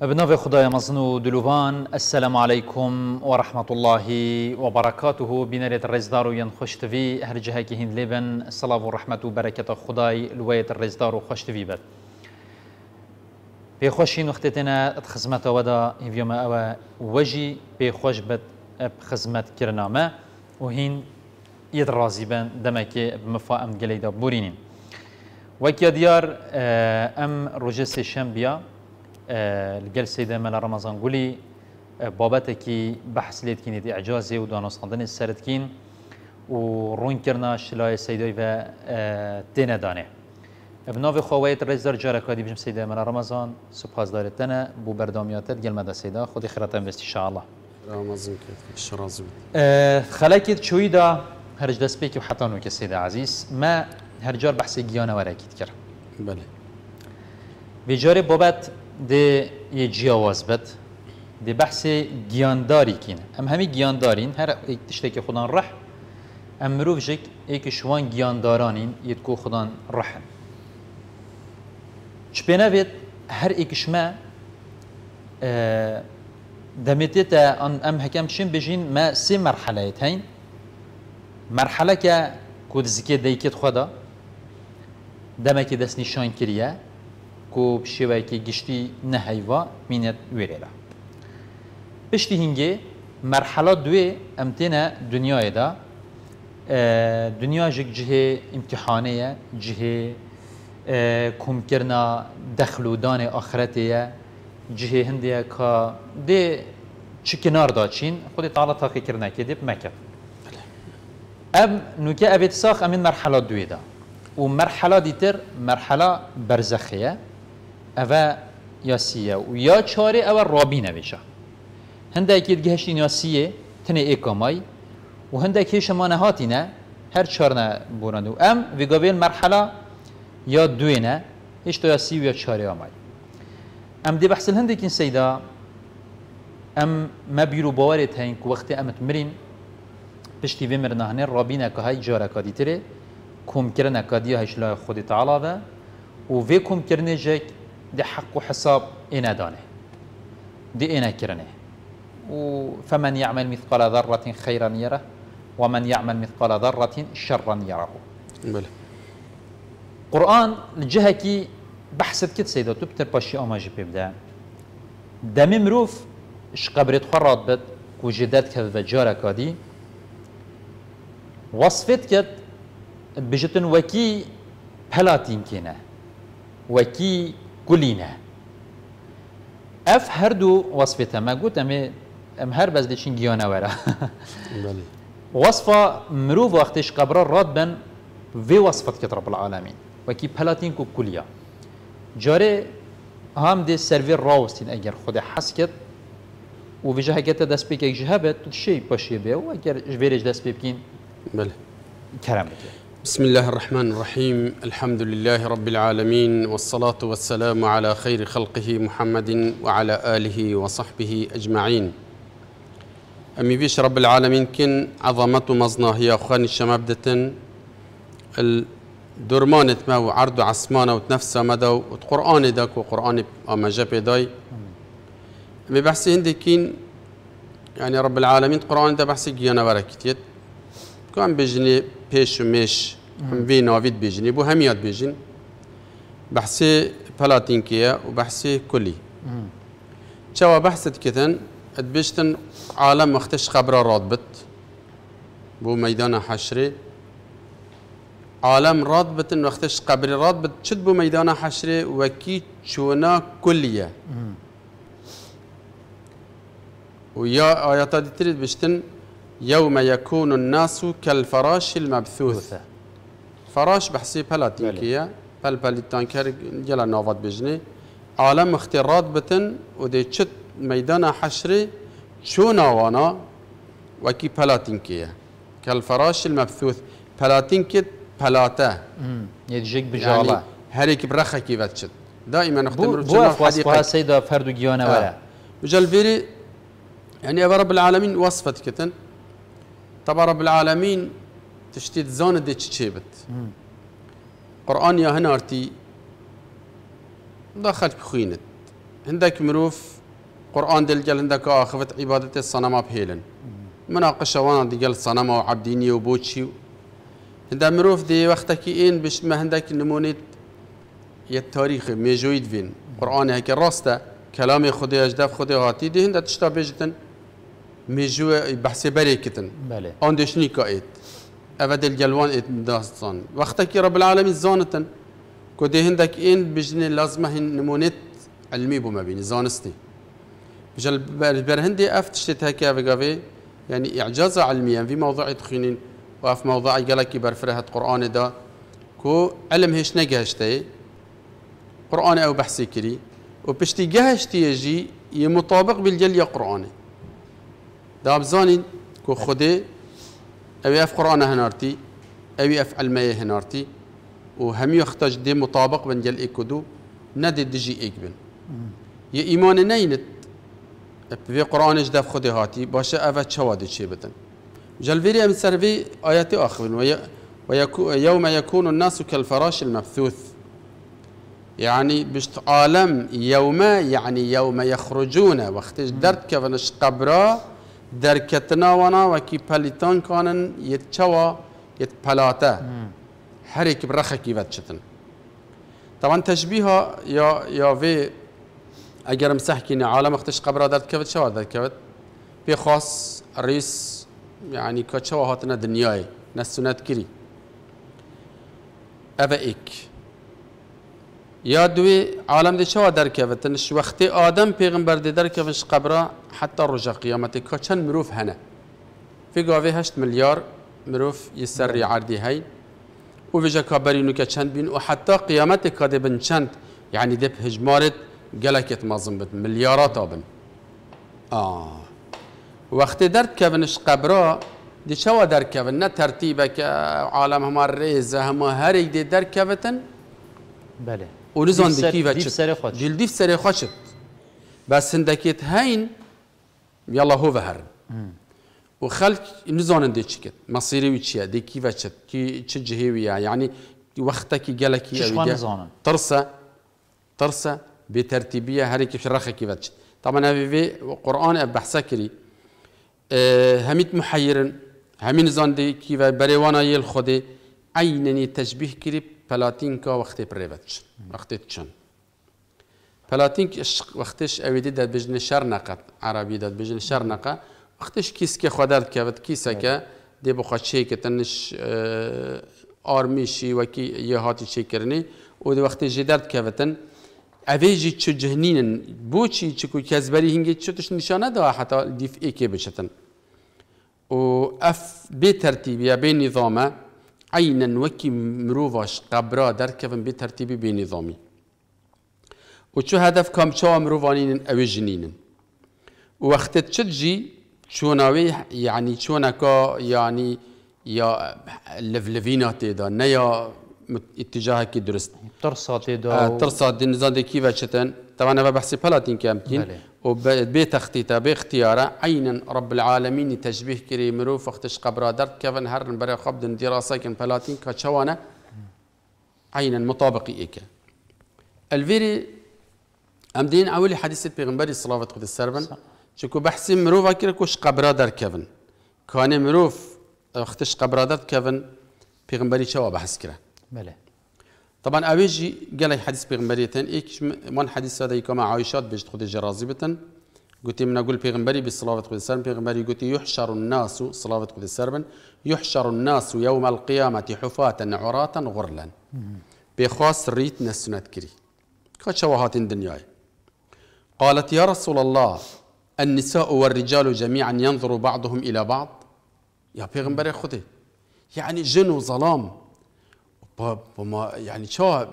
بناو خدای مزنو دلوان السلام علیکم و رحمت الله و برکاته الرزدار رزدارو ین خوشتوی هر جهه که هند لیبن سلام و رحمت و برکت خدای لویت رزدارو خوشتوی بد بخوشین وقتتنا خزمت ودا هیویما او وجی بخوش بد خزمت کرنامه و هین ید رازی بن دمکی بمفاهم گلیدا بورینین وکی دیار ام رجس شنبیا لەگەل سیدە مەلا ڕەمەزان گولی بحث لید کنید اعجازی و سرد سەرکین و ڕوونکردنا شلای سیدۆی دانه تێنەدانێ. بناوی خواهیت رزدار جارکادی بجم سیده من رمضان سپاس دارتن بو بردامیاتت مده سیده خودی خیرتن بستی شاءالله رمضان که شرازی بود خلاکیت چوی دا هر جدس پیک و حتی نو عزیز ما هر جار بحث گیانه ورکیت کرد بله به جار بابت دي يجي بد دي بحث جيانداري كين ام همي جياندارين هر تشتكي خودان رح ام مروف مروفجك ايك شوان جياندارانين خودان خدان رحن شبينافيت هر ايكشما آه دمتيتا ان ام حكم شين بجين ما سي مرحله هين مرحله كا كود زكي ديكيت خدا دمك دس نشان كريا و شێوەیەکی گشتی نەهەیوە مینێت وێرێرە. پشتی هینگێ مەرحەڵە دوێ ئەم جه دنیاەدا دنیاژێک جهێ ئیمتحانەیە جهێ کومکردنا دەخلودانێ ئاخرەتەیە جهێ هەندێک کە دێ دا چین خودی تاڵە تاقیکردنەکە دێ مەکە. ئەم نوکە ئەبێت ساخ ئەمین مەرحەڵە دوێدا. و مرحلة دیتر مرحلة برزخیه ئەە یاسیە و یا چارێ ئەوە ڕابینەوێژە هەندێکی گەهشتی یاسیە تنێ ئێکۆمای و هەندێک کێشەمانە هاتیە هەر چارە بۆرن و ئەم ویگەبێن مەرحەلا یا دوێنە هێشتا یاسی یا چارێ ئامای ئەم دێ بەحسن هەندێکین سەیدا ئەم مەبییر و باوارێت هەین وەختی ئەمت مرین پشتی وێ مرناهێ ڕابینەکە های جارەکەدی ترێ کۆمکردنەکە دیە هیچ لای خودی تعاڵاە و وێ کۆمکردێژێک دي حق وحساب إنا دانه دي إنا كرنه فمن يعمل مثقال ذرة خيرا يره ومن يعمل مثقال ذرة شرا يره بله قرآن كي بحثت كت سيدة تبتر باشي أما جي بيبدا دمي مروف اش قبرت خرات بد جدات كذا جارة كادي وصفت كت بجتن وكي بلا تيمكينه وكي کلی اف هر دو وصفه تا من گویدم هر باز در چین گیانه بله. وصفه مروب وقتش قبرا راد بن وی وصفت کدار العالمین وکی پلاتینک و کلی ها جاره هم در سرویر راوستین اگر خود حس کد و وجه های که دست بکنید جهه بود شی پاشی و اگر بیرش دست بکنید بله بسم الله الرحمن الرحيم الحمد لله رب العالمين والصلاة والسلام على خير خلقه محمد وعلى آله وصحبه أجمعين أمي بيش رب العالمين كن عظمة مزنا هي أخوان الشمابدة الدرمانة ما وعرض عصمانة وتنفسة مدى وتقرآن داك وقرآن أما جاب داي أمي بحسي هندي كين يعني رب العالمين قرآن دا بحسي جيانا بركتيت كان بجني بيش وميش بی نوید بیجنی بو همیاد بیجن بحثی پلاتینکیه و بحثی کلی و بحثت کتن بیشتن عالم مختش خبر رادبت بو میدان حشري عالم مختش وقتش قبري رادبت شد بو و حشري چونا کلیه و ويا آيات تريد بشتن يوم يكون الناس کالفراش المبثوث فراش بحسي بلا تنكية بل بل التانكر جلا نوفات بجني عالم اختراض بتن ودي چت ميدان حشري شو نوانا وكي بلا تنكية كالفراش المبثوث بلا تنكت بلاته يتجيك بجالة يعني هريك برخة كيفات شت دائما اختمر بو أفواسبها سيدة فردو جيانا ولا ولا وجلبيري يعني يا رب العالمين وصفت كتن طبعا رب العالمين تشتيت زانه دي تشيبت قرآن يا هنارتي دخل بخينت خلق مروف قرآن دلگل هندک آخفت عبادة صنما بهیلن مناقشه وانا دي جل و وعبديني وبوتشي بوچی مروف دي وقتك إين این ما هندک نمونيت يا تاریخ ميجويد فين قرآن هيك راسته كلام خدي اجداف خدي هاتي دي هند تشتا بيجتن ميجو بحسي بريكتن بله اندشني كايت أبد الجلوان إتداستان وقتك رب العالمين زانتن كده هندك إن بجني لازمة نمونت علمي بو مبيني زانستي بجل برهندي أفتشت هكا أفقافي يعني إعجازة علمية يعني في موضوع تخينين وفي موضوع قالك برفرهة قرآن دا كو علم هش نجهشتي قرآن أو بحثي كري وبشتي جهشتي يجي يمطابق بالجل يا قرآن دا بزانين كو خده أبي اف قرآن هنارتي أبي اف علمية هنارتي وهم يختج دي مطابق بن جل ايكودو ندي دجي ايكبن يا ايمان نينت في قرآن اجدف خده هاتي باشا افا تشوادي شي بتن فيري ام سرفي اياتي اخبن ويا ويكو يوم يكون الناس كالفراش المبثوث يعني بشت عالم يوم يعني يوم يخرجون وقت درت كفنش قبره در کتنا و کی پلیتان کانن یت یت پلاته هر یک برخه کی ود چتن طبعا تشبیه یا یا وی اگر مسح کنی عالم اختش قبر که ود چوا داد که ود بی خاص ریس یعنی که هات نه دنیای نه سنت کری اوه ایک یا دوی عالم دی چه در ش وقتی آدم پیغمبر دی در کفتنش قبرا حتی رجا قیامتی که چند مروف هنه في گاوی هشت مليار مروف يسري سری هاي و ویجا کابرینو که چند بین و حتی قیامتی که بن چند یعنی دب هجمارت گلکت مظم بد مليارات آبن آه وقتی درد کفتنش قبرا دي شو در كيفن نه که عالم هم ریزه هم هر یک دی در کفتن بله اون زندگی و دیف سر خود جلدی دیف سر خوشت بس سندکیت هین یلا هو و هر و خلق نزانن دی چی کت مصیری وی چیه دیکی کی وچت کی چه جهی ویا یعنی وقتا کی گله کی اوی ترسه ترسه ترتیبی هر کی شرخه کی وچت طبعا نبی في قرآن اب بحث کری اه، همیت محیرن همین زاندي کی و يل خود عینی تشبیه کرد پلاتینکا وقتی پریوت وقتی چن پلاتینک وقتش اویدی داد بجن شر نقد عربی داد بجن شر نقد وقتش کیس که خودت که وقت کیسه که دی بخواد چی که تنش آرمیشی و کی یه هاتی چی کرنی و دی وقتی جدرد که وقتن اویجی چه جهنینن بو چی چه کوی هنگی چه نشانه دا حتی دیف ای که بشتن و اف بی ترتیب یا بی نظامه عينا وكي مروفاش قبرا در کفن به ترتیبی به نظامی و چو هدف كم شو مروفانين او جنين و وقت چد جی يعني یعنی چونکا یعنی یا لفلفینا تیدا نه یا اتجاه کی درست ترسا تیدا ترسا دنزان دکی وچتن طبعا أنا بحسب هلاتين كامكين بي اختيارا عينا رب العالمين تشبيه كري مروف اختش قبرا درد كفن هرن برا خبد دراسة كن بلاتين كشوانا عينا مطابق إيكا الفيري أمدين اولي حديثة بيغنبري صلاة قدس سربن شكو بحثی مروف كوش قبرا در كفن كان مروف اختش قبرا در كفن پیغمبری شوا بحسكرا بله طبعا لي حديث حدیث پیغمبریتن ايش من حديث هذا كما عايشات بيش خود الجرازي بتن قلت من اقول بيغمبري بالصلاه صلوات خود قلت يحشر الناس صلاه خود سر يحشر الناس يوم القيامه حفاة عراة غرلا بخاص ريت نسنت كري كشواهات دنياي قالت يا رسول الله النساء والرجال جميعا ينظر بعضهم الى بعض يا بيغمبري خذي يعني جن وظلام با, با ما يعني شو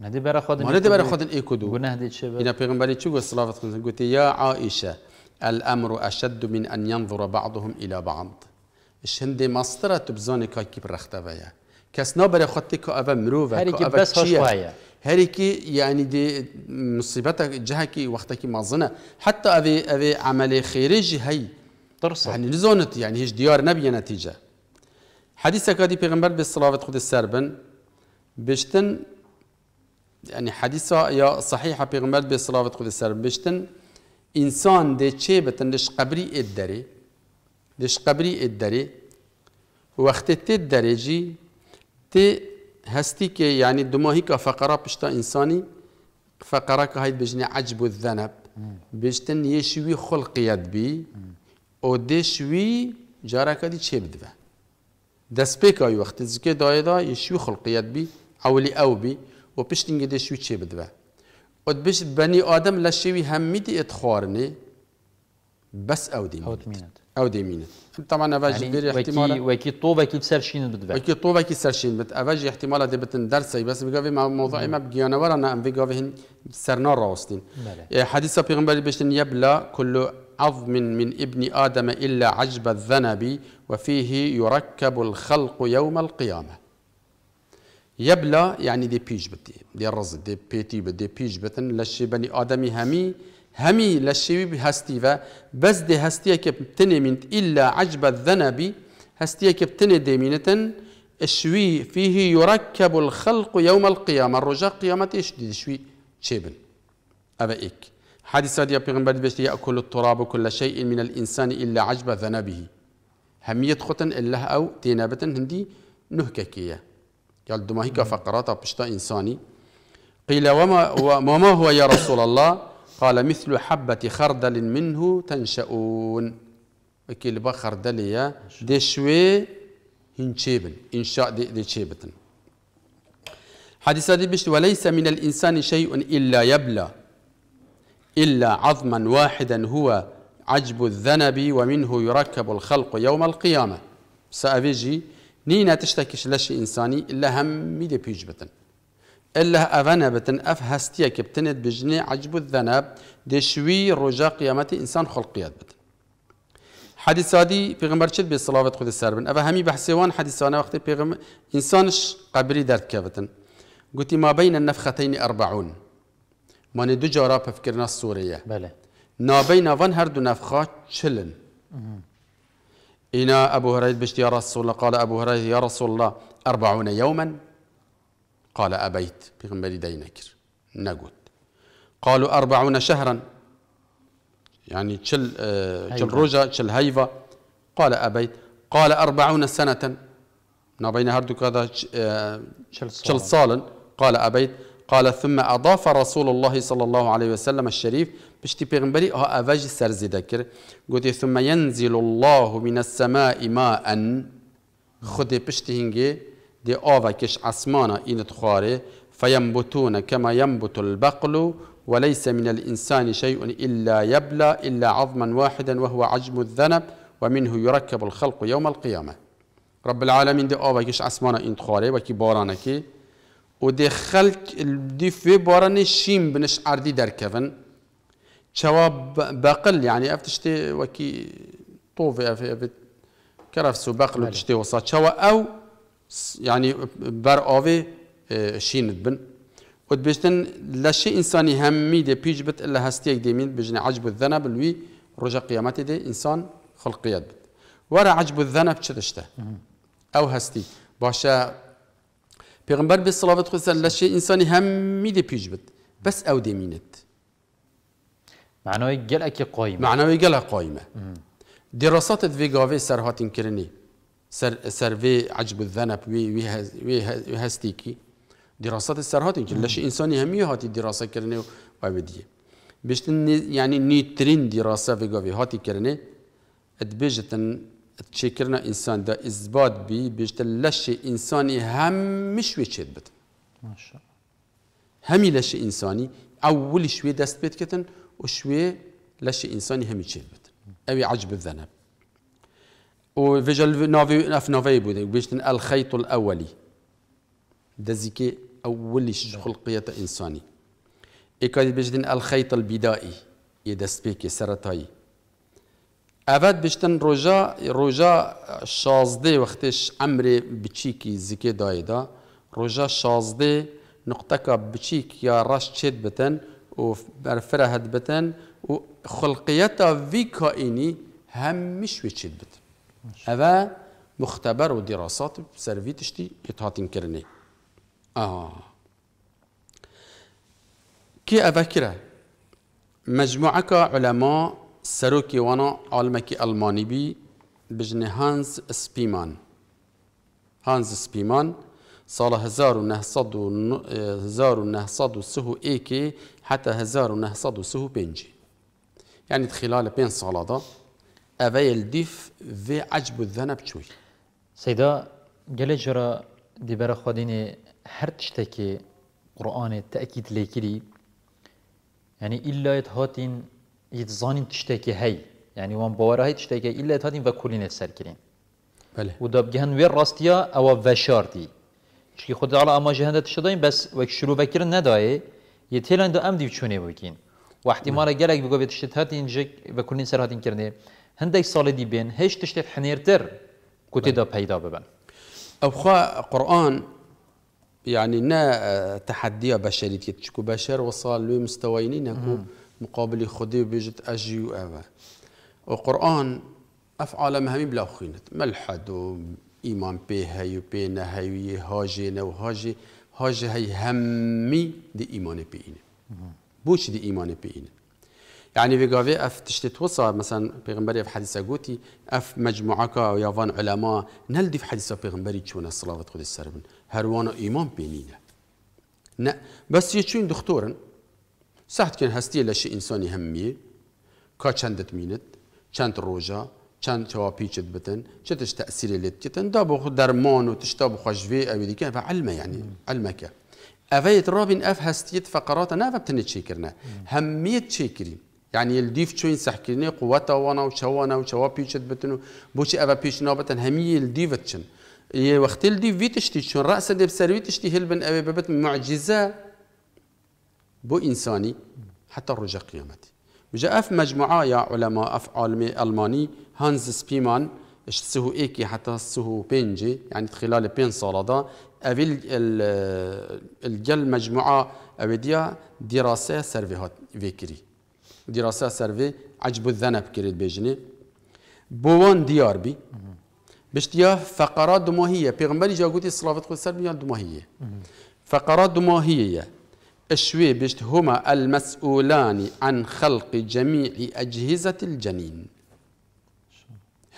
ندی برای خود ما ندی برای خود الإيكودو ونهدي گناه دید چه اینا پیغمبری چی صلاة صلوات خدا گفت یا عایشه الامر اشد من ان ينظر بعضهم الى بعض شندی ماستره تبزانی کا کی برخته ویا کس نا برای خود که اول مروه بس هوشوایه هر کی یعنی دی مصیبت جهه کی وقتی کی مازنه حتی اوی اوی عمل خیری جهی ترصد يعني نزونت يعني هيش ديار نبي نتيجة حديثك هذه پیغمبر بالصلاة خود السربن بشتن يعني حديثة يا صحيحة بيغمبر بصلاة قد السلام بشتن إنسان دي چه بتن دش قبري الدري دش قبري الدري وقت تي الدرجي تي هستي كي يعني دماهي كفقرة بشتا إنساني فقرة كهيد بجني عجب الذنب بشتن يشوي خلقيات بي او دي شوي جاركا دي چه بدوه دست بيكا وقتی تزكي دايدا يشوي خلقيات بي او لی او بی و پشتنگی دشوی چه بدوه و بشت بنی آدم لشوی همیدی بس او دي او دمينت او طبعا اواجه يعني بير احتمال وكي, وكي طوبه كي تسرشين بدبا وكي طوبه كي سرشين بت اواجه احتمال دي بتن درسي بس بقى مع موضوع ما بجيانا ورانا ام بقى هن سرنا راستين اه، حديث پیغمبر بشتن يبلا كل عظم من ابن ادم الا عجب الذنب وفيه يركب الخلق يوم القيامه يبلا يعني دي بيج بتي دي الرز دي بيتي بدي بيج بتن لشي بني آدمي همي همي لشي بهستي و بس دي كي كبتني من إلا عجب الذنبي كي كبتني دي منتن الشوي فيه يركب الخلق يوم القيامة الرجاء قيامتي شديد شوي شيبن أبا إيك حديث يا پیغمبر بيشت يأكل التراب كل شيء من الإنسان إلا عجب ذنبه همية خطن إلا أو تينابتن هندي نهككيه قال دوما هيك فقرات بشتا إنساني قيل وما, وما هو يا رسول الله قال مثل حبة خردل منه تنشؤون وكي لبا خردل يا دي شوي هنشيبن إنشاء دي, دي شيبتن حديث هذه بشت وليس من الإنسان شيء إلا يبلى إلا عظما واحدا هو عجب الذنب ومنه يركب الخلق يوم القيامة سأفيجي نينا تشتكيش لشي إنساني إلا هم دي بيج بتن إلا أفانا بتن أف هستيا كبتنت بجني عجب الذنب دي شوي رجا قيامتي إنسان خلقيات بتن حديث سادي پیغمبر چد به صلوات خود السر بن همي بحسيوان حديث حدیثانه وقت پیغمبر انسانش قبري درد كابتن قلت ما بين النفختين اربعون من دو جارا پفکرنا السورية بله نابین فان هر دو شلن چلن إنا أبو هريرة بشت يا رسول الله قال أبو هريرة يا رسول الله أربعون يوما قال أبيت بغمبري دينكر نقول قالوا أربعون شهرا يعني تشل آه تشل رجا تشل هيفا قال أبيت قال أربعون سنة ما بين هردك هذا آه، تشل صالا قال أبيت قال ثم أضاف رسول الله صلى الله عليه وسلم الشريف پشتی پیغمبری ها اوج سرزیده کرد گوتی ثم ینزل الله من السماء ماء خود پشتی هنگی دی آوا کش اسمانا اینت خواره فینبتون کما ینبت البقل وليس من الانسان شيء الا يبلى الا عظما واحدا وهو عجم الذنب ومنه يركب الخلق يوم القيامه رب العالمين دي آبا كيش اسمانا انت خاري وكي بارانكي ودي خلق دي في باران شيم بنش عردي دركفن شواب باقل يعني افتشتي وكي طوفي اف كرفسو باقل وباقل تشتي وسط شوا او يعني بر اوفي آه، شين بن وتبجتن لا شيء انساني همي دي بيج بت الا هاستيك دي مين بجني عجب الذنب الوي رجا قيامتي دي انسان خلقيات بت ورا عجب الذنب تشتشته او هاستي باشا بيغمبر بالصلاة صلوات لا شيء انساني همي دي بيج بت بس او دي مينت معنای گلک قایمه معنای گلک قایمه دراسات فيغافي سر هاتين كرني سر سر في عجب الذنب وي وي هز دراسات هز وي هستيكي دراسات السر هاتين هاتی دراسه انساني و هاتي الدراسه كرني وابديه دراسه يعني نيترين دراسه ات هاتي كرني ادبجتن انسان دا اثبات بی باش لشه انسانی هم مش ویشد بت ما شاء الله انسانی لاش انسانی اول دست بیت وشوي لشي إنساني هم يتشربت أوي عجب الذنب وفيجل نوفي اف نوفي بو بيش الخيط الأولي دزيكي اولي شي نعم. خلقية إنساني إكاد بيش الخيط البدائي يدسبيكي سرطاي أفاد تن روجا روجا شازده وقتش عمري بچيكي زيكي دايدا روجا شازده نقطة بچيك يا راش چيد بتن و بر فرهت بتن و خلقیتا وی کائنی همش ویچید بتن اوه مختبر و دراسات سر وی تشتی آه كي أفكره مجموعة علماء سروكي وانا علمكي ألماني بي بجنه هانز سبيمان هانز سبيمان سال ايكي حتى 1905 يعني خلال بين سالا دا اوي الديف في عجب الذنب شوي سيدا گله جرا دی برا خودین هر تشتکی قرآن تأکید لیکری یعنی ایلا ایت هاتین ایت زانین تشتکی هی یعنی وان باوره های تشتکی ایلا ایت هاتین و کلین سر کرین بله و دابگهن وی راستیا او وشار چکی خود داره آماده هند تشدیم بس وقت شروع بکر ندایه یه تیلند ام دیو چونه بکین و احتمالا گلک بگو بیت شد هات اینجا و کنین سر هات این کرنه هندی سال دی بین هیچ تشت حنیرتر کتی دا پیدا ببن او خوا قرآن يعني نا تحدي بشرية تشكو بشر وصل لمستويين نكو مقابل خدي بيجت اجي و وقرآن افعال مهمي بلا خينت ملحد و ایمان به هیو به نه هیو یه هاجه نه و هاجه هاجه هی همی دی ایمان به اینه بوش دی ایمان به اینه يعني في قافي اف تشتي توصى مثلا بيغمبري في حديثة قوتي اف مجموعه كا ويافان علماء نل دي في حديثة بيغمبري تشونا الصلاة خذ السربن هروانا ايمان بينينا نا بس يشون دكتورن صحت كان هستي لشي انساني همية كا چندت مينت چند روجا چند توابی چت بتن چتش تأثیر لیت کتن دا بو خود درمان و تشتا بو وی اوی دیگه علمه یعنی علمه که اویت رابین اف هستیت فقرات نه و بتنی چی کرنه همیت چی کریم يعني الديف تشوين سحكيني قوته وانا وشوانا وشوا بتن بتنو بوشي ابا بيش نابتن همي الديف تشن وقت الديف فيتشتي شون راس دي بسروي تشتي بن ابي ببت معجزه بو انساني حتى رجع قيامتي وجاء اف مجموعه يا علماء اف عالمي الماني هانز سبيمان اشتسوه ايكي حتى هسوه بينجي يعني خلال بين صالدا أبي الجل مجموعة ديا دراسة سرفي هات فيكري دراسة سرفي عجب الذنب كريد بيجني بوان ديار بي بشتيا فقرات دماهية بيغمبري جاكوتي خود قدس سيرفي دماهية فقرات دماهية اشوي بشت هما المسؤولان عن خلق جميع أجهزة الجنين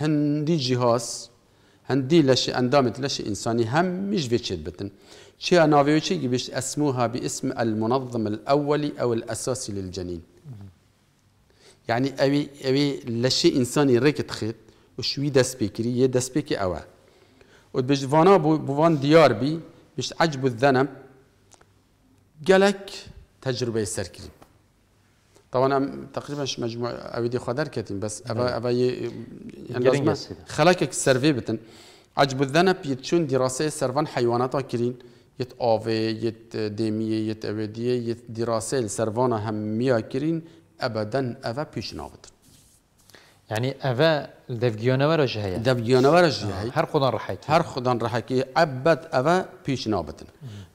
هەندی جیهاز لش لەشی ئەندامت لەشی ئینسانی هەممیش بێچێت بتن چیا ناوێوچێکی اسموها ئەسموها باسم المنظم الأولي أو الأساسي للجنين يعني ئەوی ئەوێ لەشی انساني ريكت خيط و شوی دەست پێکری یە دەست پێکی ئەوە و بشت وانا بوان دیار بی بشت عجب الذەنم gelek تجربه serkirin. طبعا تقريبا مجموع اويدي خدر كتين بس ابا أيوه. ابا يعني لازم خلاكك سيرفي بتن عجب الذنب يتشون دراسه سرفان حيوانات كرين يت اوفي يت ديميه يت اوديه يت دراسه هم هميه كرين ابدا ابا بيش نابت يعني أفا دفجيونا ورج هي دفجيونا ورا هي هر خدان رحكي هر خدان رحكي عبد ابا بيش نوبت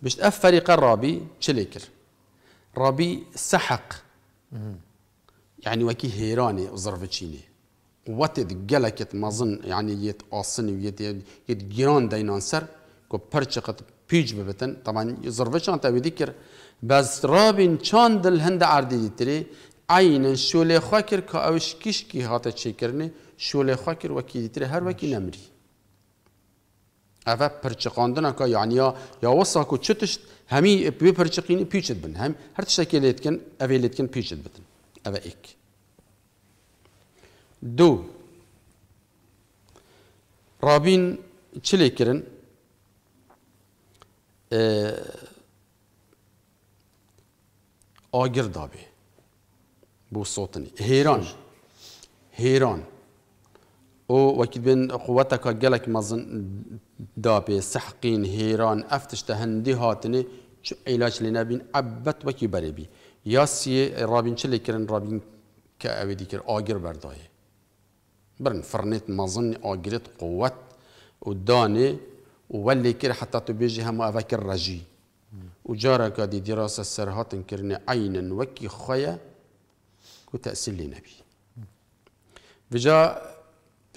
بشت أف فريق الرابي تشليكر رابي سحق یعنی وەکی هێرانێ زرڤچینێ قوتێت gelekit mezin yani yêt asin yêt yêt giran deynan ser ku perçi qet pîc bibitin taban zirveçan te wêdî kir bez rabîn çan dil hinde erdê tirê eynin şolê xwa kir ka ew ji kişkî hate çêkirinê şolê xwa kir wekî tirê her wekî nemirî. Ev pirçiqandina ka yaniya ya wisa ku çi tişt هەمی پێ پەرچقینی پیچت بن هەم هەر شتێکی لێتکن ئەوێ لێتکن پیچت بتن ئەوە ئیک دوو ڕابین چ لێکردن ئاگر دابێ بۆ سوتنی هێران هێران او وكيد بين قوتك جلك مزن دابي سحقين هيران افتش تهندي هاتني شو علاج لنا بين عبت وكي يا سي رابين شلي كرن رابين كأوي ديكر آجر برداي برن فرنيت مزن آجرت قوت وداني واللي كر حتى تبيجي هم أفكر رجي وجارك دي دراسة سرهات كرن عينا وكي خيا وتأسيل لنبي بجا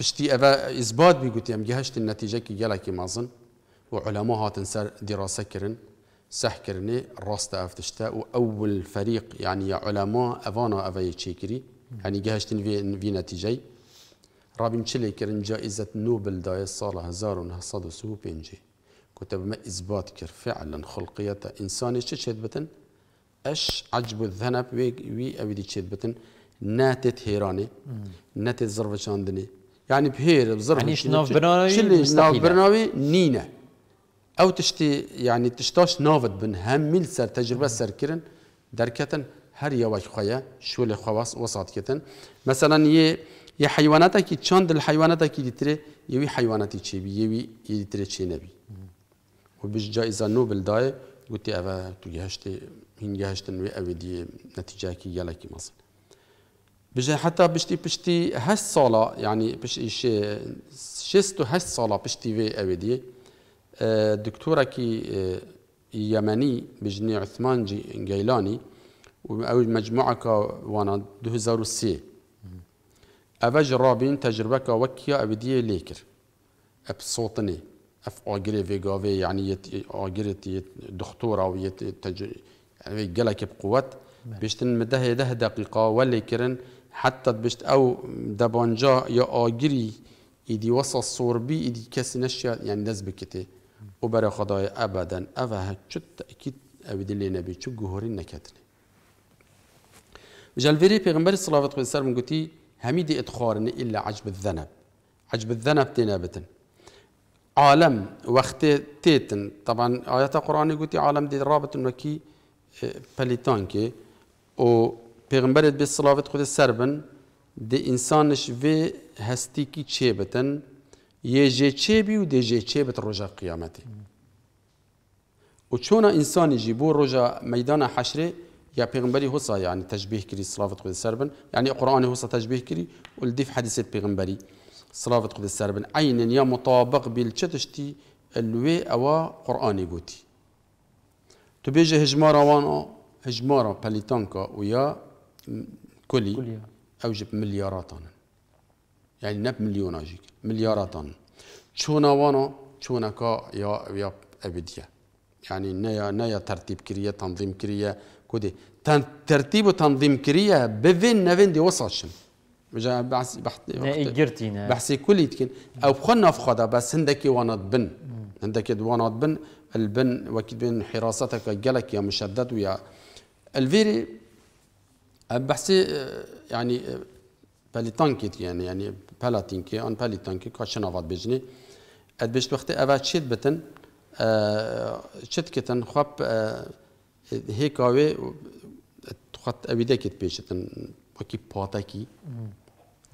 بشتي أبا إثبات بيقوتيم جهشت النتيجة كي جالك مازن وعلماء هاتن سر دراسة كرن سحكرني راست أفتشتا وأول فريق يعني يا علماء أفانا أبا يشيكري يعني جهشت في, في نتيجة رابين تشيلي كرن جائزة نوبل داي صالة هزار ونها ونهصاد وسوه بينجي كتب ما إزباد كر فعلا خلقيته إنسان شتشت بتن اش عجب الذنب وي وي ابي دي بتن ناتت هيراني ناتت دني يعني بهير بزرع يعني شنو برناوي شلي شناف برناوي نينا او تشتي يعني تشتاش نوفت بن هم ميل سر تجربه سر كرن دركتن هر يواش خويا شو اللي خواص وسط كتن مثلا يه يه حيواناتك تشاند كي ديتري يوي حيواناتي بي يوي تشي تشينبي وبش جائزة نوبل داي قلت أبا تجهشت هين جهشت نوي دي نتيجة كي يلاكي مصر بجي حتى بشتي بشتي هالصالة يعني بشتي شستو هالصالة بشتي في أبدي آه، دكتورة كي آه، يمني بجني عثمان جي جيلاني أو مجموعة وانا زارو سي أفج رابين تجربة كوكيا أبدي ليكر صوتني أف أجري في جافي يعني يت أجري يت دكتورة ويت تج يعني جلك بقوة بيشتن مده ده دقيقة ولا كرن حتى بشت او دبانجا يا اجري ايدي وصل صوربی بي کسی نشیا یعنی يعني بکته و برای خدای ابدا اوه هکچو تأکید اوی دلی نبی چو گوهری فيري جلویری پیغمبر الله عليه وسلم قلتي همیدی ادخارنه الا عجب الذنب عجب الذنب تینابتن عالم وقت تيتن طبعا آيات القرآن يقول عالم دي رابط انه كي بليتان كي و پیغمبرت به صلوات خود سربن ده انسانش وی هستی کی چه بتن یه جه چه بی و ده جه چه بت رجا قیامتی و چون انسانی جی بو رجا میدان حشره یا پیغمبری هوسا یعنی تشبيه کری صلوات خود سربن یعنی قرآن هوسا کری كري دیف حديث پیغمبری صلوات خود سربن عین یا مطابق بیل بالشتشتي الوي أوا قرآن تو تبيجي هجمارا وانا هجمارا باليتانكا ويا كلي اوجب مليارات يعني نب مليون اجيك مليارات شونا وانا شونا كا يا يا ابديه يعني نيا نيا ترتيب كريه تنظيم كريه كودي ترتيب وتنظيم كريه بفين نفين دي وصلشن بجا بحس بحث بحثي كلي تكن او خنا في خدا بس هندكي وانا بن هندكي وانا بن البن وكيد بين حراستك جلك يا مشدد ويا الفيري بحثی یعنی پلی تانکیت یعنی یعنی پلا آن پلی تانکی که نواد بزنی، اد بیشتر وقتی اوه چیت بتن چیت کتن خواب هیکاوی خواد اویده کت پیشتن وکی پاتکی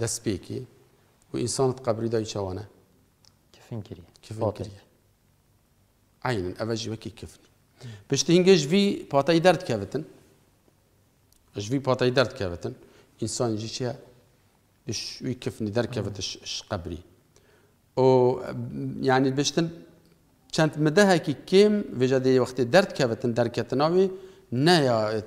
دست پیکی و انسان قبری دای چوانه کفن کریه کفن کریه عین اوه جی وکی کفن هنگش وی پاتای درد که بتن اش في بوطاي دارت كافتن انسان جيشيا اش وی کف ندر که بتش قبری و یعنی يعني بشتن چند مده هایی کم وجدی وقتی درد که بتن درد که تناوی نه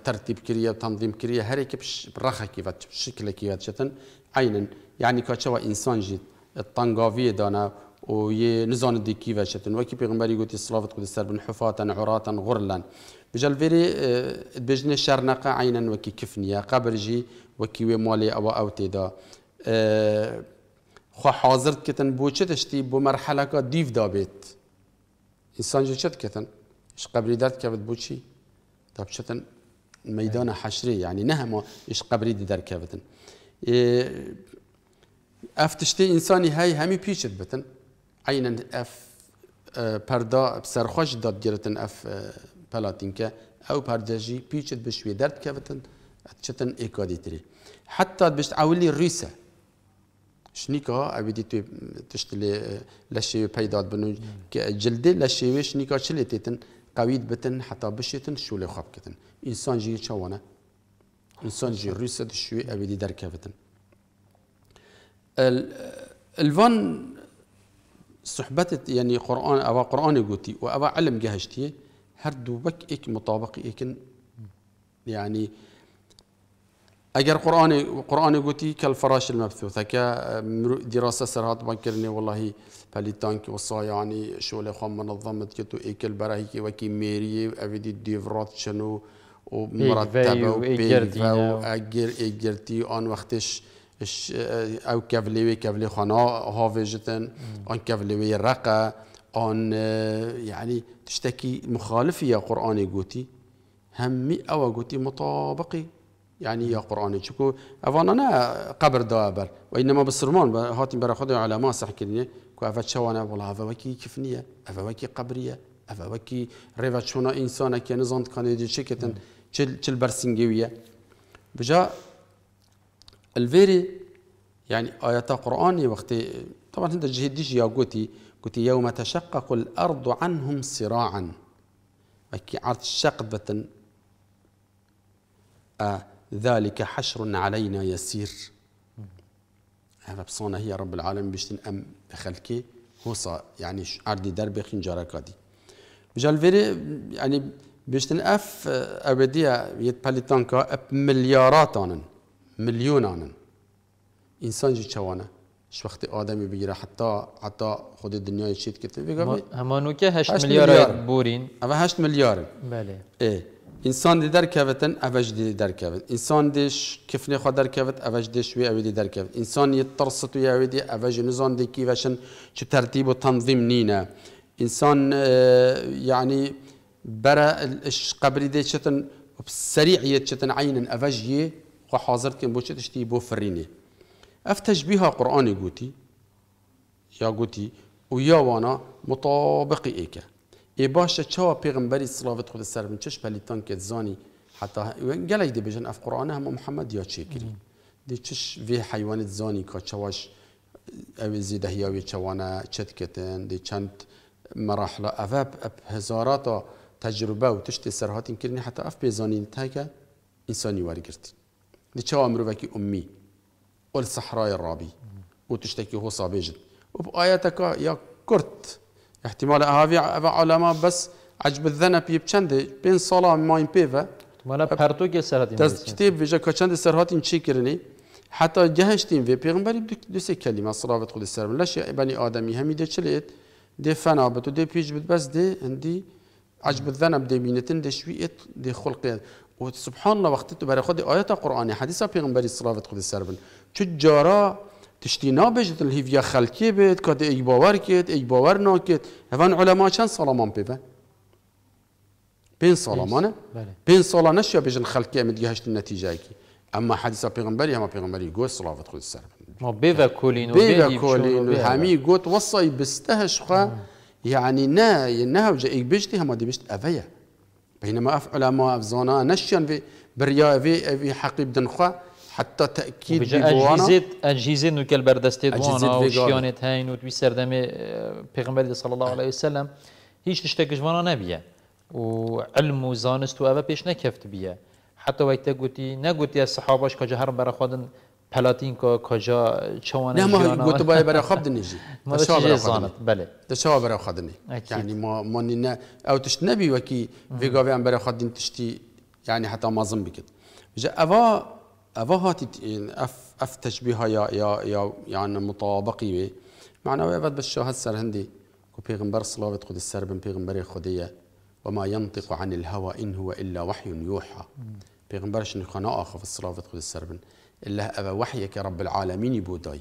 ترتیب كريه وتنظيم كريه هر كي برخه كي فات شكل كي فات شتن عينا يعني كاتشوا انسان جي الطنقافي دانا وي نزان دي كيفاش فات شتن وكي بيغمبري قلت الصلاه قدس السر بن حفاة عراة غرلا بجلفيري بجني شرنقة عينا وكي كفنيا قبرجي وكي ومالي أو أو تيدا خو حاضرت كتن بو تشتي بو مرحلة كا ديف دابت إنسان جو شت كتن إش قبري دارت كبت بو شي طب شتن ميدان حشري يعني نهما إش قبري دي دار كبتن افتشتی إنساني هاي همي پیچت بتن عينا اف پردا سرخوش داد گرتن اف پلاتینکە ئەو پارجەژی پیچت بشوێ دەردکەوتن چتن ئێکادیتری حتا بشت حتى ڕیسە شنیکا ريسه شنيكا تشت لە تشتلي پەیداد بيداد بنو جلدی لە شنيكا شلي تيتن لێ بتن حتى بشيتن شو خاب كتن انسان جي ژی انسان جي ريسه شوي شوێ ئەویدی دەرکەوتن الفن صحبتت يعني قرآن أو قرآن قوتي وأو علم جهشتيه هر دووبەک ئێک مطابقی ئێکن ینی يعني ئەگەر قورآانی قورآانی گوتی کە فراش مەبثوتەکە دیڕاستە سەرهاات بانکردێ وڵی پەلیتانکی وسایانی شۆلێ خۆ منەظەمت کرد و ئێکل بەراهیکی وەکی مێریە ئەوێدی دیڤڕات چن و ئەگەر ئێگرتی ئان وەختش ئەو کەڤلێوێ کەڤلێ خۆنا هاوێژتن ئەن کەڤلێوێ ڕقە. آن يعني آه، تشتكي مخالفة يا قرآن قوتي همي أو قوتي مطابقي يعني يا قرآن شكو أفانا قبر دوابر وإنما بالسرمان هاتي برا خدوا علماء صح كرني كو أفا شوانا والله أفا وكي كفنية أفا وكي قبرية أفا وكي ريفا شونا إنسانا كي نظام كان دي شكتن چل برسنجوية بجا الفيري يعني آيات قرآني وقت طبعا انت جهديش يا قوتي قلت يوم تشقق الأرض عنهم صراعا أكي عرض شقبة آه ذلك حشر علينا يسير هذا بصانة هي رب العالمين بيشتن أم بخلكي صا يعني عردي درب خنجارة كادي بجالفيري يعني بيشتن أف آه، أبدية آه، يتباليتانكا أب ملياراتان مليونان إنسان جي شوانا هیچ وقتی آدمی بگیره حتی حتی خود دنیای چیت که همانو که 8, 8 میلیارد بورین اما 8 میلیارد بله ای انسان دی در کوتن اوج دی در کوت انسان دیش کفنی خود در کوت اوج دیش وی اوی دی در کوت انسان یه تو وی اوی دی اوج نزان دی کی وشن چه ترتیب و تنظیم نینه انسان یعنی برا قبری دی چتن سریع چتن عین اوج یه خو حاضر کن بو چتشتی بو فرینه اف تشبیه قرآن گوتی یا گوتی و یا وانا مطابقی ای که ای باشه چوا پیغمبری صلاوت خود سر من چش پلیتان که زنی حتی گلی دی بجن اف قرآن هم محمد یا چه دی دی چش وی حیوانت زنی که چواش اویزی هی چوانه چت کتن دی چند مراحل اف اب هزارات تجربه و تشت سرهاتین حتی حتی اف بیزانی تاکه انسانی واری دی دی امر مروکی امی والصحراء الرابي وتشتكي هو صابيجد وبآياتك يا كرت احتمال هاوي علماء بس عجب الذنب يبچند بين صلاة ماين بيفا مانا پرتو گه سرهاتین دست کتاب ویژه کچند سرهاتین چی کرنی حتی جهشتین و پیغمبری دو سه کلمه صلوات خود بني آدمي بنی دي همیده دي فنا بتو دي بيج بت بس دي عندي عجب الذنب دي مينتن دي شويت دي خلقين و سبحان الله وقتی تو برای خود آیات قرآنی حدیث پیغمبری صلوات خود سر بند چه جارا تشتی نابجد الهیویا خلکی بید کاد ای باور کد ای باور ناکد هفان علما چند سالامان بیبه بین سالمانه بین سالانه شو بجن خلقي امد جهشت نتیجه كي اما حدیث پیغمبري اما پیغمبري گو صلوات خود سر ما بيذا كولين بيذا و همی گوت وصای بستهش خا يعني آه. نه ينها وجا بجتی هما دی بجت افيا بينما اف علماء اف زونا نشيان في بريا في في حقيب دنخوا حتى تاكيد اجهزت اجهزه نو كالبردستي دوانا وشيانت هاين وتوي سردمي بيغمبر آه، صلى الله عليه وسلم هيش تشتك جوانا نبيه وعلم وزانست وابا بيش نكفت بيه حتى وقت تقولي نقولي الصحابه صحاباش كجهر برا برخوادن پلاتین کا کجا چوانه نه ما قلت باي برا خبد نجي تشاو برا خدني بله تشاو برا خدني يعني ما ما نينا او تشت تشتنبي وكي في قاوي عم برا خدين تشتي يعني حتى ما زم بكت جا اوا اوا هاتي اف اف یا يا يا يا يعني مطابقي بي معناه ابد بشو هسر هندي كو بيغمبر صلاة خد السر بن خودیه و وما ينطق عن الهوى ان هو الا وحي يوحى پیغمبرش شنو خنا اخف الصلاة خد السر بن الله أبا وحيك رب العالمين بوداي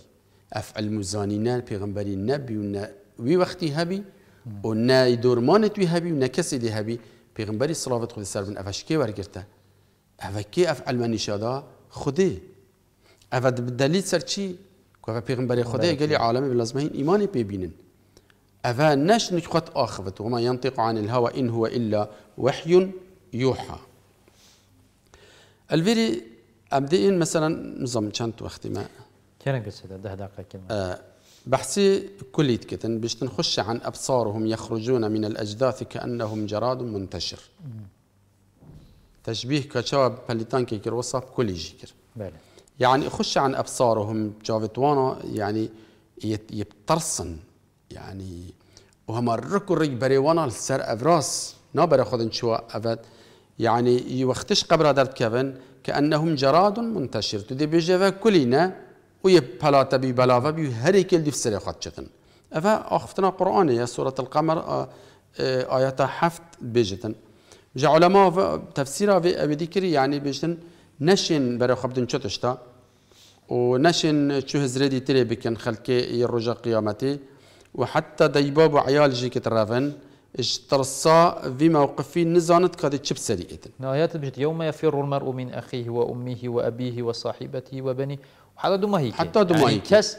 أفعل مزانينا بيغمبري النبي ونا وي وقتي هبي ونا يدور دورمانت وي هبي ونا كسي دي هبي بيغمبري صلاة خذ السر من أفش أفشكي ورقرتا كي أفعل ما نشادا خدي أفد بدليل سر چي كوفا بيغمبري خدي قالي عالمي بلازمهين إيماني بيبينن أفا نش نجخط آخفت وما ينطق عن الهوى إن هو إلا وحي يوحى الفيري أبدئين مثلا نظام شانت واختماء ما كيرن قصيدة ده دقيقة كلمة آه بحثي كلية كتن باش تنخش عن أبصارهم يخرجون من الأجداث كأنهم جراد منتشر تشبيه كشاب بليتان كيكر وصاب كل جيكر يعني خش عن أبصارهم وانا يعني يبترصن يعني وهم الركو بري وانا السر أفراس نابر خودن شوا أفد يعني يوختش قبر دارت كيفن كأنهم جراد منتشر تدي بجوا كلنا ويا بلاتا بي بلافا بي هريك اللي في سري جتن أفا أخفتنا قرآن يا سورة القمر آه، آه، آيات حفت بيجتن جا علماء تفسيرها في أبي ذكري يعني بيجتن نشن برا خبدن شتشتا ونشن شو هزريدي تري بكن خلكي الرجا قيامتي وحتى ديباب وعيال جيكت رافن إش ترصا في موقفي نزانت كادي تشب سريئة نهاية بجد يوم يفر المرء من أخيه وأمه وأبيه وصاحبته وبني وحتى دمهيك حتى دمهيك يعني كس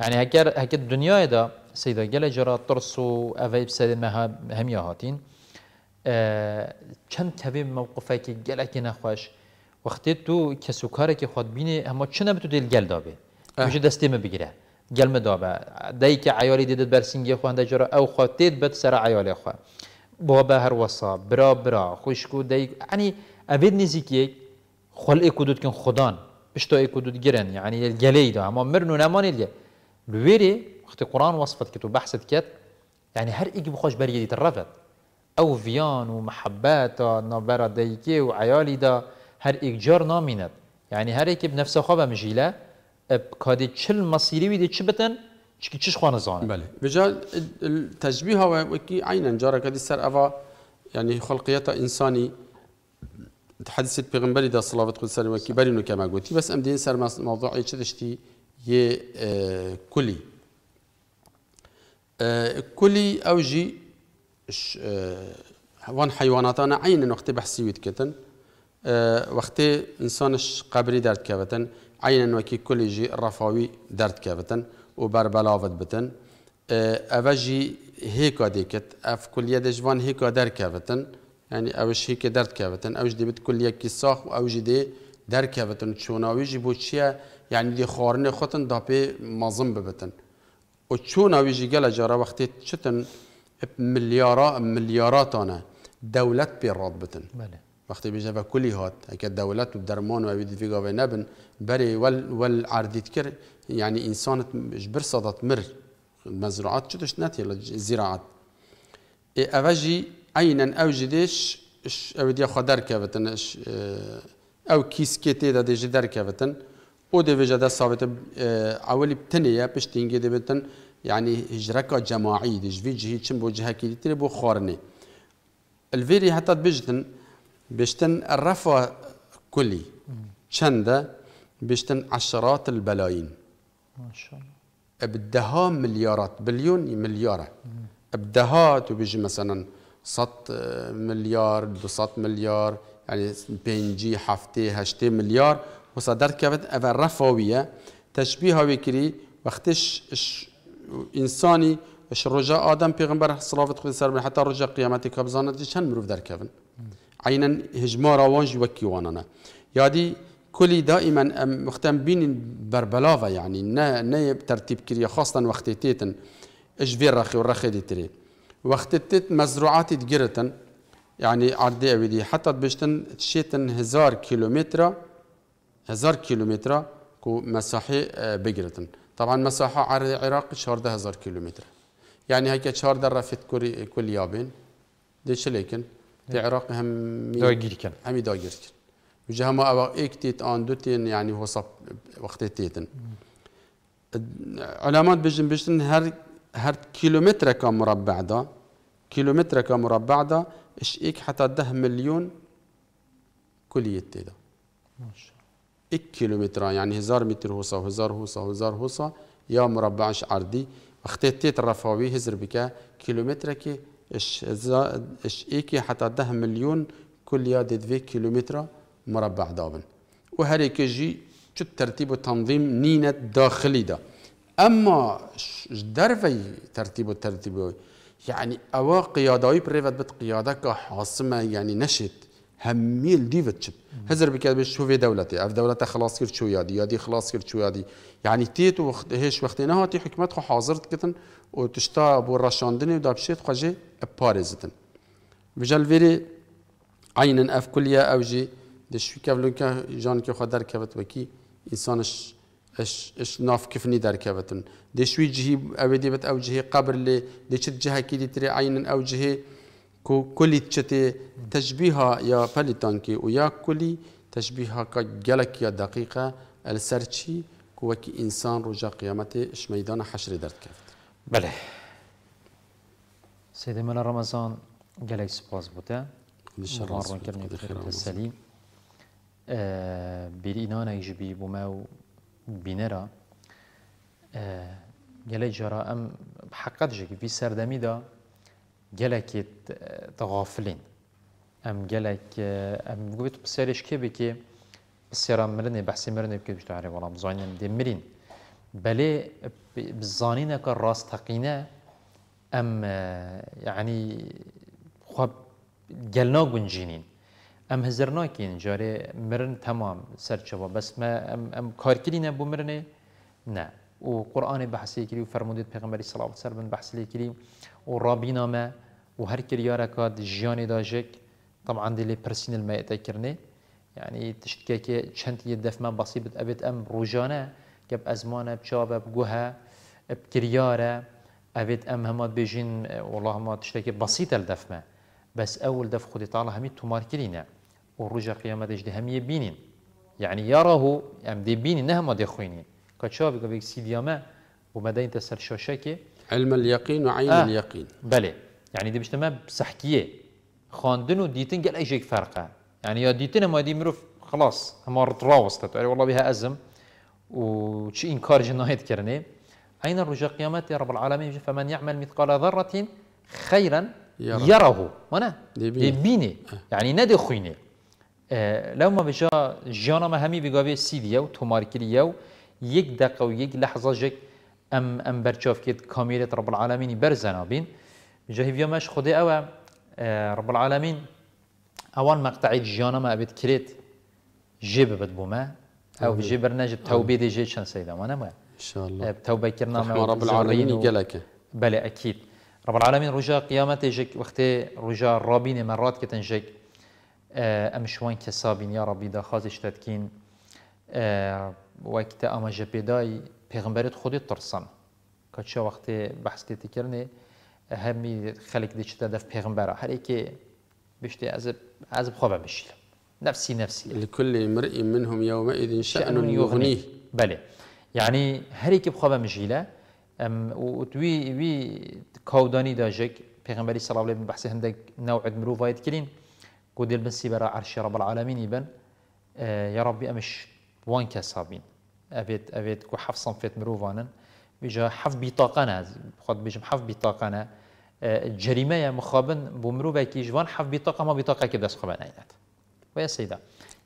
يعني هكر هكر الدنيا إذا سيدا جل جرى ترسو أفيب سيد مها هم يهاتين آه كم تبي موقفك جلك نخوش وقتی تو کسوکاری که خود بینی اما چه نبتو دل گل دابه أه. میشه دستی ما بگیره گەلمە دایی که عیالی دیده بر سینگی جۆرە ئەو او تێت بد سر عیالێ خوێ بۆ بە وصا برا برا خوشک دایی دایک ئەنی ئەبێت نزیکیەک خۆل ئێک و دوتکن خوددان پشتۆ ئێک و دوت گرن یعنی گەلەیدا ئەما مرن و نمانی لێ لێرێ وقت قرآن وەصفت کرد و بەحست کت یعنی هر هەر بخوش بخۆش بەریدیت ڕەفت او ویان و محبت و مححبەتە دایی که و عیالی عیالیدا هر ئیک جار نامیند یعنی هر هەرێکی بنفس خواب مجیله كادي تشل مصيري ويدي تشبتن چکی چش خوان زانه بله بجا تشبیه ها وکی عینا جارا کدی سر اوا یعنی خلقیت انسانی حدیث پیغمبری دا صلاة قدس سر وکی بری نو کما گوتی بس ام دین سر موضوعی چدشتی یه کلی کلی او جی وان حيواناتنا عينا وقت بحسيوت كتن وقت انسانش قبري دارت كابتن عینا وەکی کولی ژی ڕەفاوی دەردکە بتن و بەربەلاوت بتن ئەوە ژی هێکا دیکرد ئەف کولیە دەژوان هێکا دەرکەوتن ینی ئەوش هیکە دەردکەوتن ئەوش دیبت کولیەکی ساخ و ئەو ژی دێ دەرکەوتن چۆناویژی بۆ چییە یعنی دی خواردنێ خوتن دا پێ مەزم ببتن و چۆناویژی گەلە جارە وەختی چتن ملیارە ملیاراتانە دەولەت پێ ڕات بتن. بله. وقتی بجا کلی هات اگه دولت و درمان و وید فیگا و نبن بری ول ول عردیت کر یعنی انسانت جبر صدات مر مزروعات چطورش نتی زراعت اوجی عینا اوجدش اه، او دیا خود درکوتن او کیسکتی دا دیجی درکوتن او دی وجه دا ثابت اه، اولی بتنیه پشتینگی دی بتن يعني هجرك جماعي دي جفي چن بو جهه كي تري بو خارني الفيري حتى بجتن بيشتن الرفع كلي چنده بيشتن عشرات البلايين ما شاء الله بدها مليارات بليون مليارة بدها تبيجي مثلا صد آه، مليار دوصد مليار يعني بينجي حفتي هشتي مليار وصدر كبت أفا رفاوية تشبيها وكري وقتش إنساني اش رجا آدم پیغمبر صلوات خود سر حتى رجا قيامتك که بزاند چند مروف در عينا هجمارا وانج وكي وانانا يادي يعني كلي دائما مختم بين بربلافا يعني نا نا ترتيب كريا خاصة وقت تيتن اجفير رخي ورخي دي تري وقت تيت مزروعات تجرتن يعني عردي اويدي حتى بشتن تشيتن هزار كيلومتر هزار كيلومتر كو مساحي آه، بجرتن طبعا مساحة عرض العراق شارده هزار كيلومتر يعني هيك شارده رفت كل يابين ديش لكن العراق هم داگیر هم همی داگیر کن وجه ما أبغى ایک تیت آن دو يعني هو صب وقت تیتن علامات بيجن بيجن هر هر كيلومتر كم مربع ده كيلومتر كم مربع ده اش ايك حتى ده مليون كلية تيدا ما شاء الله ايك كيلومتر يعني هزار متر هوصة وهزار هوصة وهزار هوصة يا مربعش عرضي وقت تيت الرفاوي هزر بك كيلومتر كي اش زا اش ايكي حتى ده مليون كل ياد دفي كيلومتر مربع دابن وهري جي شو الترتيب والتنظيم نينة داخلي دا اما درفي ترتيب والترتيب يعني اوا قيادوي بريفت بت قيادك حاسمه يعني نشت هميل ديفت هزر بك شو شوفي دولتي اف دولتها خلاص كرت شو يادي يادي خلاص كرت شو يادي يعني تيت وخت هيش وقتنا تي حكمت حاضر كتن او تشتا بو رشاندنی دا بشید خوشی پارزیدن بجل ویری عینن اف کلیه او جی دشوی کولون که جان که خود در کبت وکی انسانش اش اش ناف کفنی در کبتن دشوی جهی او دی بت او جهی قبر لی دشت جهه کی دی تری عینن او جهی کو کلی چته تشبیه یا پلیتان کی او یا کلی تشبیه کا گلک یا دقیقه السرچی کو وکی انسان روزا قیامت اش میدان حشر درد کرد بله سيدي من رمضان جالك سباز بوتا مروان كرني بخير السليم آه بإنانا يجبي بماو بنرا آه جالك جرا أم حقت جك في سردمي دا جالك تغافلين أم جالك أم قلت بسيرش كي بكي بسيرا مرني بحسي مرني بكي بشتعري والله مزانين دي مرين بلي بزانينا تقينا ام يعني خب جلنا جنجينين ام هزرناكين جاري مرن تمام سرچوا بس ما ام ام كاركلينا بو مرنه نه وقرآن بحثي كري وفرمودت پیغمبر صلى الله عليه وسلم بحث لي كري ورابينا ما وهر كريارا كاد جيان داجك طبعا دي لي برسين الماء تكرني يعني تشتكي كي چند يدف ما بصيبت ابيت ام روجانه گەب ئەزمانە بچابە بگوهە بکریارە ئەبێت ئەم هەمات بێژین وڵهمات شتێکی بەسیتە دەفمە بەس ئەول دەف خودی تاڵە هەمی تومارکرینە و ڕژە قیامەتەشی يعني بینین یعنی یاڕەه ئەم دێ بینی نەهەما دێخوێنی کە چاوی گەبێک سیدیامە ومدين تسر شوشكي علم اليقين وعين آه. اليقين بلي يعني دي بشتما بسحكيه خاندن وديتن قال اي شيء فرقه يعني يا ديتن ما دي مروف خلاص هم راوستت والله بها ازم وشي إنكار جنايت كرني أين رجع قيامات يا رب العالمين فمن يعمل مثقال ذرة خيرا يره, وانا يبيني أه. يعني نادي خويني آه لو ما بجا جانا ما همي بقابي سيديا وتماركليا يك دقة ويك لحظة جك ام ام برشاف كيد كاميرة رب العالمين برزنا بين جاهي يومش خدي أوا آه رب العالمين أول مقطع جانا ما أبد كريت جيب بد بوما او جي برنامج التوبه دي جي شان سيدا وانا ما ان شاء الله توبه إيه، كرنا رب العالمين قالك بلا اكيد رب العالمين رجاء قيامته جيك وقتي رجاء رابين مرات كتنجيك إيه، ام شوان كسابين يا ربي دا خاز تدكين إيه، وقت اما جبداي پیغمبرت خودی ترسن که چه وقت بحث کتی کرنه همی خلق دیشته دف پیغمبره هر ایکی بشتی از از خوابه بشیل نفسي نفسي لكل امرئ منهم يومئذ شأن يغنيه بله يعني هريك کی بخواب مجیله ام وتوي وي كوداني داجك بيغمبري صلى الله عليه وسلم بحث هندک نوع مروفا يتكلين قد قدل بن عرش رب العالمين يبن يا آه، ربي امش وان كاسابين ابيت ابيت كو حفصا فيت مروفانا بيجا حف بطاقنا خد بيجم حف بطاقنا آه، جريمه مخابن بمرو كيجوان جوان حف بطاقه ما بطاقه كده سخبان اينات ويا سيدا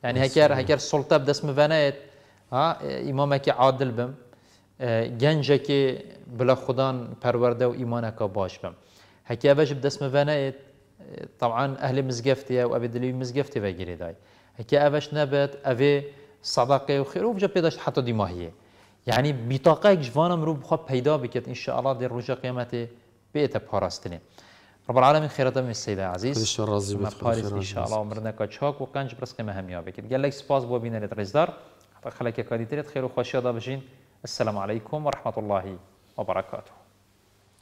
يعني هكير هكير السلطه بدس مفانات ها امامك عادل بم آه، جنجك بلا خودان پەروەەردە وإيمانك باش بم. هەکیاەش دەست مەڤەنێت تاعاان آه، ئەهلی مزگەفتە و ئەبێ دلی داي بەگیریدای. بش ئەوەش أبي ئەوێ سەداقی و بيداش و بجە هي يعني بطاقة جفانا مروب خب هيدا بكت إن شاء الله دير ڕژە قیمەتی بيتا پاراستنێ. رب العالمين خير دم السيدة عزيز خدش راضي بك باريس إن شاء الله عمرنا كتشاك وقنج برس قيمة هم يابك قال لك سباس بو بينا لتريزدار حتى خلاك كادي خير وخوشي السلام عليكم ورحمة الله وبركاته